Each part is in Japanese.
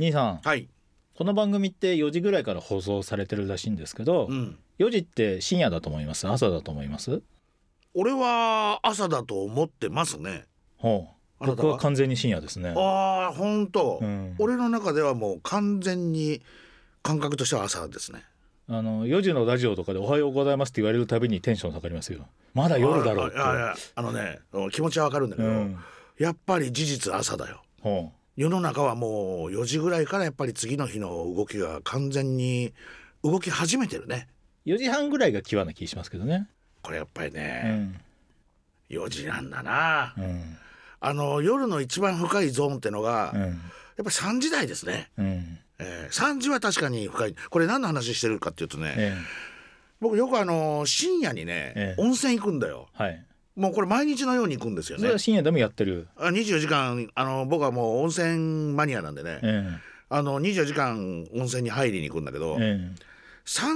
兄さん、はい、この番組って4時ぐらいから放送されてるらしいんですけど、うん、4時って深夜だと思います朝だと思います俺は朝だと思ってますねほう僕は完全に深夜ですねああ本当、うん、俺の中ではもう完全に感覚としては朝ですねあの4時のラジオとかで「おはようございます」って言われるたびにテンション下がりますよまだ夜だろうってあのね気持ちはわかるんだけど、うん、やっぱり事実朝だよほう世の中はもう4時ぐらいからやっぱり次の日の動きが完全に動き始めてるね4時半ぐらいが際な気しますけどねこれやっぱりね、うん、4時なんだな、うん、あの夜の一番深いゾーンってのが、うん、やっぱり3時台ですね、うん、えー、3時は確かに深いこれ何の話してるかっていうとね、えー、僕よくあの深夜にね、えー、温泉行くんだよ、はい、もうこれ毎日のように行くんですよね深夜でもやってるあ二十四時間あの僕はもう温泉マニアなんでね、えー、あの二十四時間温泉に入りに行くんだけど、えー、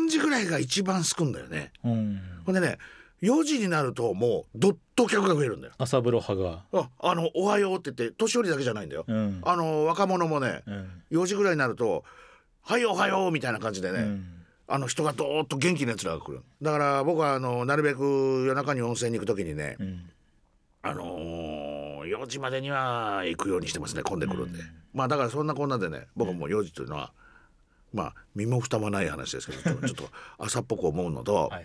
時ぐらいが一番すくんだよね、うん、ほんでね4時になるともうどっと客が増えるんだよ朝風呂派があの「おはよう」って言って年寄りだけじゃないんだよ、うん、あの若者もね、うん、4時ぐらいになると「はいおはよう」みたいな感じでね、うんあの人がどーっと元気なやつらが来るだから僕はあのなるべく夜中に温泉に行く時にね、うん、あのー、4時までには行くようにしてますね混んでくるんで、うん、まあだからそんなこんなでね僕も4時というのは、まあ身も蓋もない話ですけど ちょっと朝っぽく思うのとはい、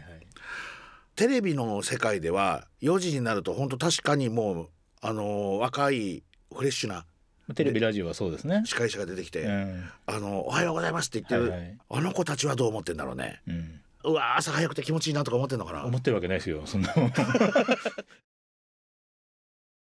テレビの世界では4時になると本当確かにもうあのー、若いフレッシュなテレビラジオはそうですね司会者が出てきて、うん、あの「おはようございます」って言ってる、はいはい、あの子たちはどう思ってんだろうね、うん、うわ朝早くて気持ちいいなとか思ってんのかな思ってるわけないですよそんな